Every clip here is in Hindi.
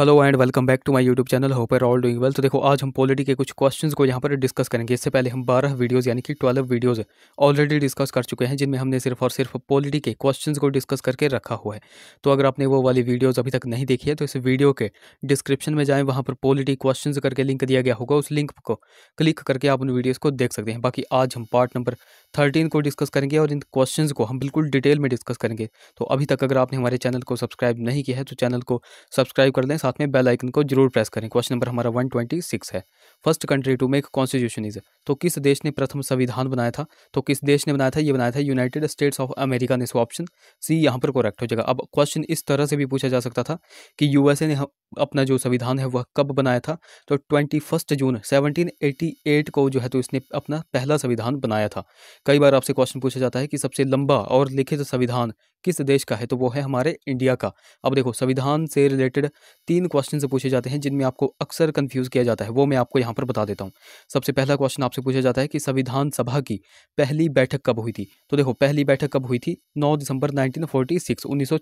hello and welcome back to my YouTube channel hope are all doing well तो देखो आज हम पॉलिटी के कुछ क्वेश्चंस को यहाँ पर डिस्कस करेंगे इससे पहले हम बारह वीडियोस यानी कि ट्वेल्व वीडियोस ऑलरेडी डिस्कस कर चुके हैं जिनमें हमने सिर्फ और सिर्फ पॉलिटी के क्वेश्चंस को डिस्कस करके रखा हुआ है तो अगर आपने वो वाली वीडियोज़ अभी तक नहीं देखी है तो इस वीडियो के डिस्क्रिप्शन में जाएँ वहाँ पर पॉलिटी क्वेश्चन करके लिंक दिया गया होगा उस लिंक को क्लिक करके आप उन वीडियोज़ को देख सकते हैं बाकी आज हम पार्ट नंबर थर्टीन को डिस्कस करेंगे और इन क्वेश्चन को हम बिल्कुल डिटेल में डिस्कस करेंगे तो अभी तक अगर आपने हमारे चैनल को सब्सक्राइब नहीं किया है तो चैनल को सब्सक्राइब कर लें साथ में बेल आइकन को जरूर प्रेस करें क्वेश्चन नंबर हमारा वन ट्वेंटी सिक्स है first country to make constitution is तो किस देश ने प्रथम संविधान बनाया था तो किस देश ने बनाया था ये बनाया था यूनाइटेड स्टेट्स ऑफ अमेरिका ने इसको ऑप्शन सी यहाँ पर कोरेक्ट हो जाएगा अब क्वेश्चन इस तरह से भी पूछा जा सकता था कि यूएसए ने अपना जो संविधान है वह कब बनाया था तो twenty first June seventeen eighty eight को जो है तो इसने अपना पहला संविधान बनाया था कई बार आपसे क्वेश्चन पूछा जाता है कि सबसे लंबा और लिखित संविधान किस देश का है तो वो है हमारे इंडिया का अब देखो संविधान से रिलेटेड तीन क्वेश्चन से पूछे जाते हैं जिनमें आपको अक्सर कन्फ्यूज़ किया जाता है वो मैं आपको यहाँ पर बता देता हूँ सबसे पहला क्वेश्चन आपसे पूछा जाता है कि संविधान सभा की पहली बैठक कब हुई थी तो देखो पहली बैठक कब हुई थी नौ दिसंबर नाइनटीन फोर्टी सिक्स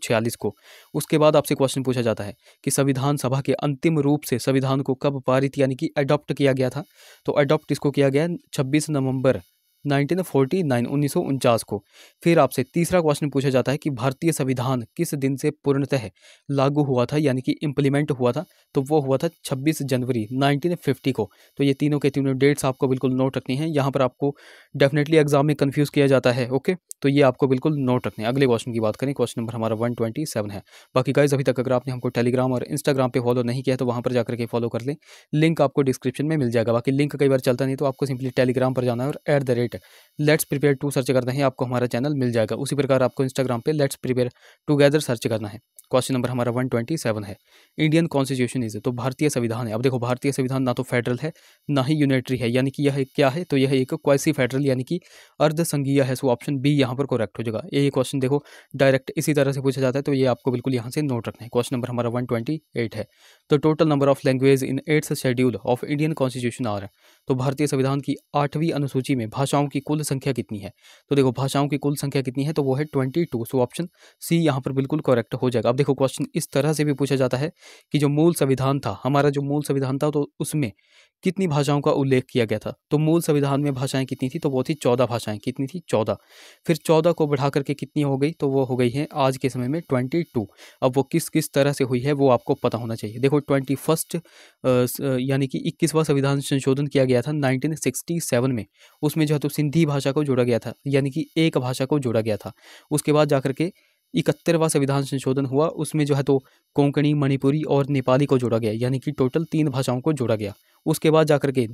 को उसके बाद आपसे क्वेश्चन पूछा जाता है कि संविधान सभा के अंतिम रूप से संविधान को कब पारित यानी कि अडॉप्ट किया गया था तो अडॉप्ट इसको किया गया छब्बीस नवंबर नाइनटीन नाइन उन्नीस सौ उनचास को फिर आपसे तीसरा क्वेश्चन पूछा जाता है कि भारतीय संविधान किस दिन से पूर्णतः लागू हुआ था यानी कि इम्प्लीमेंट हुआ था तो वो हुआ था 26 जनवरी 1950 को तो ये तीनों के तीनों डेट्स आपको बिल्कुल नोट रखनी है यहाँ पर आपको डेफिनेटली एग्जाम में कन्फ्यूज़ किया जाता है ओके तो ये आपको बिल्कुल नोट रखने अगले क्वेश्चन की बात करें क्वेश्चन नंबर हमारा वन ट्वेंटी सेवन है बाकी गाइज अभी तक अगर आपने हमको टेलीग्राम और इंस्टाग्राम पर फॉलो नहीं किया तो वहाँ पर जाकर के फॉलो कर लें लिंक आपको डिस्क्रिप्शन में मिल जाएगा बाकी लिंक कई बार चलता नहीं तो आपको सिंपली टेलीग्राम पर जाना है और at the rate right let's prepare to search करना है आपको हमारा चैनल मिल जाएगा उसी प्रकार आपको इंस्टाग्राम पे लेट्स प्रिपेयर टुगेदर सर्च करना है क्वेश्चन नंबर हमारा वन ट्वेंटी सेवन है इंडियन कॉन्स्टिट्यूशन इज तो भारतीय संविधान है अब देखो भारतीय संविधान ना तो फेडरल है ना ही यूनिटरी है यानी कि यह क्या है तो यह एक क्वासी फेडरल यानी कि अर्धसंघीय है सो ऑप्शन बी यहाँ पर करेक्ट हो जाएगा ये क्वेश्चन देखो डायरेक्ट इसी तरह से पूछा जाता है तो ये आपको बिल्कुल यहाँ से नोट रखना है क्वेश्चन नंबर हमारा वन है तो total number of language in eighth schedule of Indian constitution are तो भारतीय संविधान की आठवीं अनुसूची में भाषाओं की कुल संख्या कितनी है तो देखो भाषाओं की कुल संख्या कितनी है तो वो है twenty two so option C यहाँ पर बिल्कुल करेक्ट हो जाएगा अब देखो क्वेश्चन इस तरह से भी पूछा जाता है कि जो मूल संविधान था हमारा जो मूल संविधान था तो उसमें कितनी भाषाओं का उल्लेख किया गया था तो मूल संविधान में भाषाएं कितनी थी तो वो थी चौदह भाषाएं कितनी थी चौदह फिर चौदह को बढ़ा करके कितनी हो गई तो वो हो गई है आज के समय में ट्वेंटी टू अब वो किस किस तरह से हुई है वो आपको पता होना चाहिए देखो ट्वेंटी फर्स्ट यानी कि इक्कीसवा संविधान संशोधन किया गया था नाइनटीन सिक्सटी सेवन में उसमें जो है तो सिंधी भाषा को जोड़ा गया था यानी कि एक भाषा को जोड़ा गया था उसके बाद जाकर के इकहत्तरवा संविधान संशोधन हुआ उसमें जो है तो कोंकणी मणिपुरी और नेपाली को जोड़ा गया यानी कि टोटल तीन भाषाओं को जोड़ा गया उसके बाद जाकर के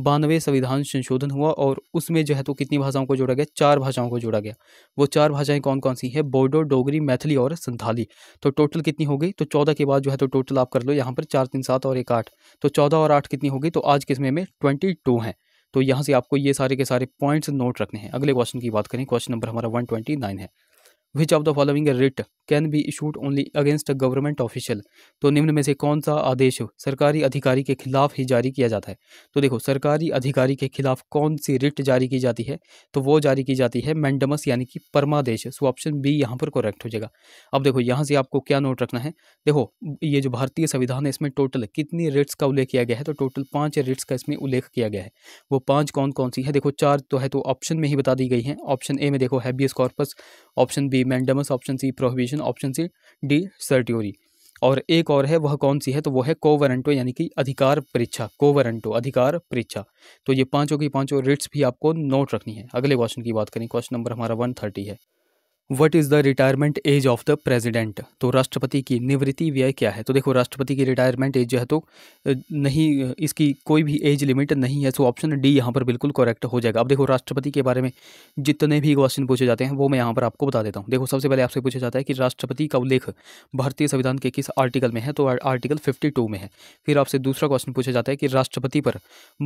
बानवे संविधान संशोधन हुआ और उसमें जो है तो कितनी भाषाओं को जोड़ा गया चार भाषाओं को जोड़ा गया वो चार भाषाएं कौन कौन सी हैं बोडो डोगरी मैथिली और संथाली तो टोटल कितनी हो गई तो चौदह के बाद जो है तो टोटल आप कर लो यहाँ पर चार तीन सात और एक आठ तो चौदह और आठ कितनी हो गई तो आज के समय में ट्वेंटी टू हैं तो यहाँ से आपको ये सारे के सारे पॉइंट्स नोट रखने हैं अगले क्वेश्चन की बात करें क्वेश्चन नंबर हमारा वन ट्वेंटी नाइन है which of the following writ can be issued only against a government official तो निम्न में से कौन सा आदेश सरकारी अधिकारी के खिलाफ ही जारी किया जाता है तो देखो सरकारी अधिकारी के खिलाफ कौन सी रिट जारी की जाती है तो वो जारी की जाती है मैंडमस यानी कि परमादेश सो ऑप्शन बी यहाँ पर करेक्ट हो जाएगा अब देखो यहाँ से आपको क्या नोट रखना है देखो ये जो भारतीय संविधान है इसमें टोटल कितनी रिट्स का उल्लेख किया गया है तो टोटल पाँच रिट्स का इसमें उल्लेख किया गया है वो पाँच कौन कौन सी है देखो चार तो है तो ऑप्शन में ही बता दी गई है ऑप्शन ए में देखो habeas corpus option B B mandamus option C prohibition option C D certiorari और एक और है वह कौन सी है तो वो है कोवरेंटो यानी कि अधिकार परीक्षा कोवरेंटो अधिकार परीक्षा तो ये पांचों की पांचों रिट्स भी आपको नोट रखनी है अगले क्वेश्चन की बात करें क्वेश्चन नंबर हमारा वन थर्टी है what is the retirement age of the president तो राष्ट्रपति की निवृत्ति व्यय क्या है तो देखो राष्ट्रपति की रिटायरमेंट एज जो है तो नहीं इसकी कोई भी एज लिमिट नहीं है सो ऑप्शन डी यहाँ पर बिल्कुल करेक्ट हो जाएगा अब देखो राष्ट्रपति के बारे में जितने भी क्वेश्चन पूछे जाते हैं वो मैं यहाँ पर आपको बता देता हूँ देखो सबसे पहले आपसे पूछा जाता है कि राष्ट्रपति का उल्लेख भारतीय संविधान के किस आर्टिकल में है तो आर्टिकल फिफ्टी में है फिर आपसे दूसरा क्वेश्चन पूछा जाता है कि राष्ट्रपति पर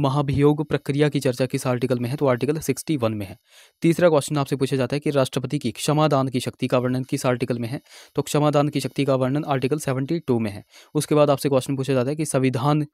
महाभियोग प्रक्रिया की चर्चा किस आर्टिकल में है तो आर्टिकल सिक्सटी में है तीसरा क्वेश्चन आपसे पूछा जाता है कि राष्ट्रपति की क्षमा क्षमादान की शक्ति का वर्णन किस आर्टिकल में है तो क्षमादान की शक्ति का वर्णन आर्टिकल सेवेंटी टू में है उसके बाद आपसे क्वेश्चन पूछा जाता है कि संविधान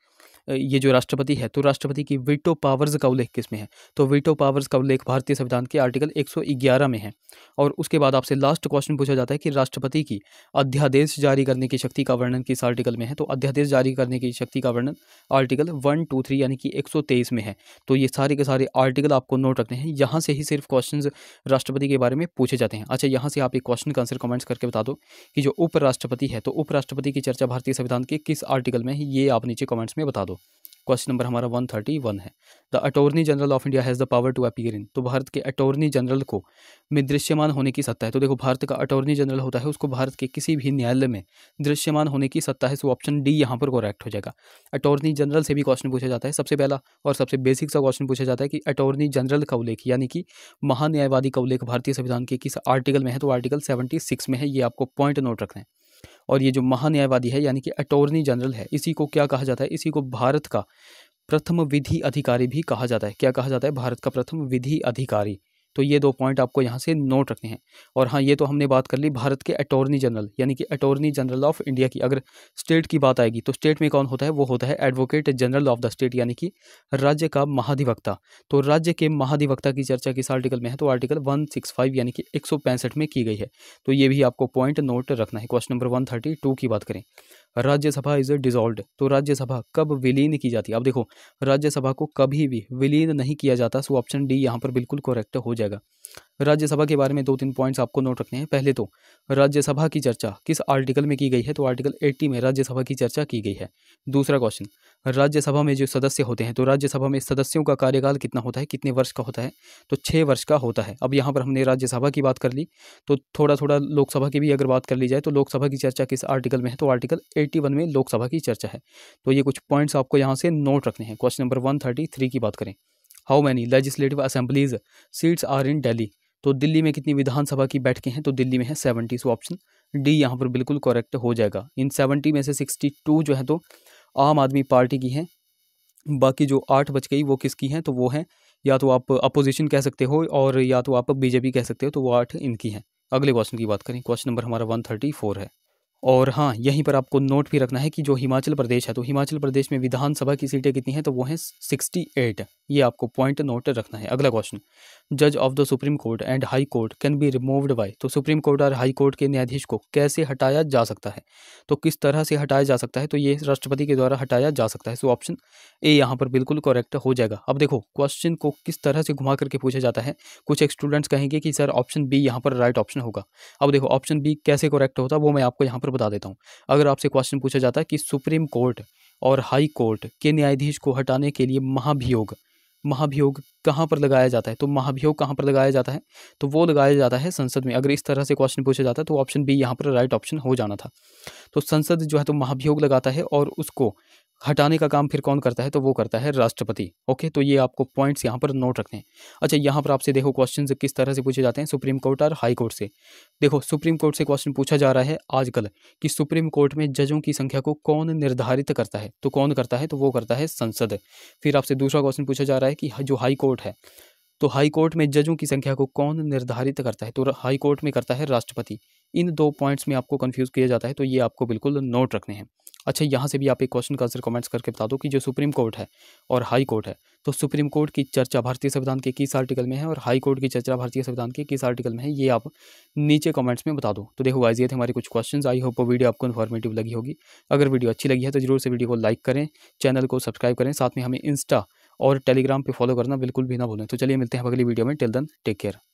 ये जो राष्ट्रपति है तो राष्ट्रपति की वीटो पावर्स का उल्लेख किस में है तो वीटो पावर्स का उल्लेख भारतीय संविधान के आर्टिकल 111 में है और उसके बाद आपसे लास्ट क्वेश्चन पूछा जाता है कि राष्ट्रपति की अध्यादेश जारी करने की शक्ति का वर्णन किस आर्टिकल में है तो अध्यादेश जारी करने की शक्ति का वर्णन आर्टिकल वन टू थ्री यानी कि एक में है तो ये सारे के सारे आर्टिकल आपको नोट रखने हैं यहाँ से ही सिर्फ क्वेश्चन राष्ट्रपति के बारे में पूछे जाते हैं अच्छा यहाँ से आप एक क्वेश्चन का आंसर कमेंट्स करके बता दो कि जो उपराष्ट्रपति है तो उपराष्ट्रपति की चर्चा भारतीय संविधान के किस आर्टिकल में है ये आप नीचे कमेंट्स में बता दो दो क्वेश्चन नंबर हमारा वन थर्टी वन है the attorney general of India has the power to appear in तो भारत के अटोर्नी जनरल को में दृश्यमान होने की सत्ता है तो देखो भारत का अटोर्नी जनरल होता है उसको भारत के किसी भी न्यायालय में दृश्यमान होने की सत्ता है सो ऑप्शन डी यहाँ पर करेक्ट हो जाएगा अटोर्नी जनरल से भी क्वेश्चन पूछा जाता है सबसे पहला और सबसे बेसिक सा क्वेश्चन पूछा जाता है कि अटोर्नी जनरल का उल्लेख यानी कि महान्यायवादी का उल्लेख भारतीय संविधान के किस आर्टिकल में है तो आर्टिकल सेवेंटी में है ये आपको पॉइंट नोट रखना है और ये जो महान्यायवादी है यानी कि अटोर्नी जनरल है इसी को क्या कहा जाता है इसी को भारत का प्रथम विधि अधिकारी भी कहा जाता है क्या कहा जाता है भारत का प्रथम विधि अधिकारी तो ये दो पॉइंट आपको यहाँ से नोट रखने हैं और हाँ ये तो हमने बात कर ली भारत के अटॉर्नी जनरल यानी कि अटॉर्नी जनरल ऑफ इंडिया की अगर स्टेट की बात आएगी तो स्टेट में कौन होता है वो होता है advocate general of the state यानी कि राज्य का महाधिवक्ता तो राज्य के महाधिवक्ता की चर्चा किस आर्टिकल में है तो आर्टिकल वन सिक्स फाइव यानी कि एक सौ पैंसठ में की गई है तो ये भी आपको पॉइंट नोट रखना है question number one thirty two की बात करें राज्यसभा इज डिजॉल्व तो राज्यसभा कब विलीन की जाती है अब देखो राज्यसभा को कभी भी विलीन नहीं किया जाता सो ऑप्शन डी यहाँ पर बिल्कुल करेक्ट हो जाएगा राज्यसभा के बारे में दो तीन पॉइंट्स आपको नोट रखने हैं पहले तो राज्यसभा की चर्चा किस आर्टिकल में की गई है तो आर्टिकल 80 में राज्यसभा की चर्चा की गई है दूसरा क्वेश्चन राज्यसभा में जो सदस्य होते हैं तो राज्यसभा में सदस्यों का कार्यकाल कितना होता है कितने वर्ष का होता है तो छः वर्ष का होता है अब यहाँ पर हमने राज्यसभा की बात कर ली तो थोड़ा थोड़ा लोकसभा की भी अगर बात कर ली जाए तो लोकसभा की चर्चा किस आर्टिकल में है तो आर्टिकल एट्टी में लोकसभा की चर्चा है तो ये कुछ पॉइंट्स आपको यहाँ से नोट रखने हैं क्वेश्चन नंबर वन की बात करें how many legislative assemblies seats are in Delhi तो दिल्ली में कितनी विधानसभा की बैठकें हैं तो दिल्ली में है सेवेंटी सो ऑप्शन डी यहाँ पर बिल्कुल करेक्ट हो जाएगा इन सेवेंटी में से सिक्सटी टू जो है तो आम आदमी पार्टी की हैं बाकी जो आठ बच गई वो किसकी हैं तो वो हैं या तो आप अपोजिशन कह सकते हो और या तो आप बीजेपी कह सकते हो तो वो आठ इनकी हैं अगले क्वेश्चन की बात करें क्वेश्चन नंबर हमारा वन थर्टी फोर है और हाँ यहीं पर आपको नोट भी रखना है कि जो हिमाचल प्रदेश है तो हिमाचल प्रदेश में विधानसभा की सीटें कितनी हैं तो वो हैं सिक्सटी एट ये आपको पॉइंट नोट रखना है अगला क्वेश्चन जज of the supreme court and high court can be removed by तो सुप्रीम कोर्ट और हाई कोर्ट के न्यायाधीश को कैसे हटाया जा सकता है तो किस तरह से हटाया जा सकता है तो ये राष्ट्रपति के द्वारा हटाया जा सकता है सो ऑप्शन ए यहाँ पर बिल्कुल करेक्ट हो जाएगा अब देखो क्वेश्चन को किस तरह से घुमा करके पूछा जाता है कुछ स्टूडेंट्स कहेंगे कि सर ऑप्शन बी यहाँ पर राइट ऑप्शन होगा अब देखो ऑप्शन बी कैसे करेक्ट होता वो मैं आपको यहाँ पर बता देता हूँ अगर आपसे क्वेश्चन पूछा जाता है कि सुप्रीम कोर्ट और हाई कोर्ट के न्यायाधीश को हटाने के लिए महाभियोग महाभियोग कहाँ पर लगाया जाता है तो महाभियोग कहाँ पर लगाया जाता है तो वो लगाया जाता है संसद में अगर इस तरह से क्वेश्चन पूछा जाता है तो ऑप्शन बी यहाँ पर राइट ऑप्शन हो जाना था तो संसद जो है तो महाभियोग लगाता है और उसको हटाने का काम फिर कौन करता है तो वो करता है राष्ट्रपति ओके तो ये आपको पॉइंट्स यहाँ पर नोट रखने हैं अच्छा यहाँ पर आपसे देखो क्वेश्चन किस तरह से पूछे जाते हैं सुप्रीम कोर्ट और हाई कोर्ट से देखो सुप्रीम कोर्ट से क्वेश्चन पूछा जा रहा है आजकल कि सुप्रीम कोर्ट में जजों की संख्या को कौन निर्धारित करता है तो कौन करता है तो वो करता है संसद फिर आपसे दूसरा क्वेश्चन पूछा जा रहा है कि जो हाई कोर्ट है तो हाई कोर्ट में जजों की संख्या को कौन निर्धारित करता है तो हाई कोर्ट में करता है राष्ट्रपति इन दो पॉइंट्स में आपको कंफ्यूज किया जाता है तो ये आपको बिल्कुल नोट रखने हैं अच्छा यहाँ से भी आप एक क्वेश्चन का आंसर कमेंट्स करके बता दो कि जो सुप्रीम कोर्ट है और हाई कोर्ट है तो सुप्रीम कोर्ट की चर्चा भारतीय संविधान के किस आर्टिकल में है और हाई कोर्ट की चर्चा भारतीय संविधान के किस आर्टिकल में है ये आप नीचे कमेंट्स में बता दो तो देखो गाइज ये थे हमारे कुछ क्वेश्चन आई होप वीडियो आपको इन्फॉर्मेटिव लगी होगी अगर वीडियो अच्छी लगी है तो जरूर से वीडियो को लाइक करें चैनल को सब्सक्राइब करें साथ में हमें इंस्टा और टेलीग्राम पर फॉलो करना बिल्कुल भी ना भूलें तो चलिए मिलते हैं अगली वीडियो में टिल दन टेक केयर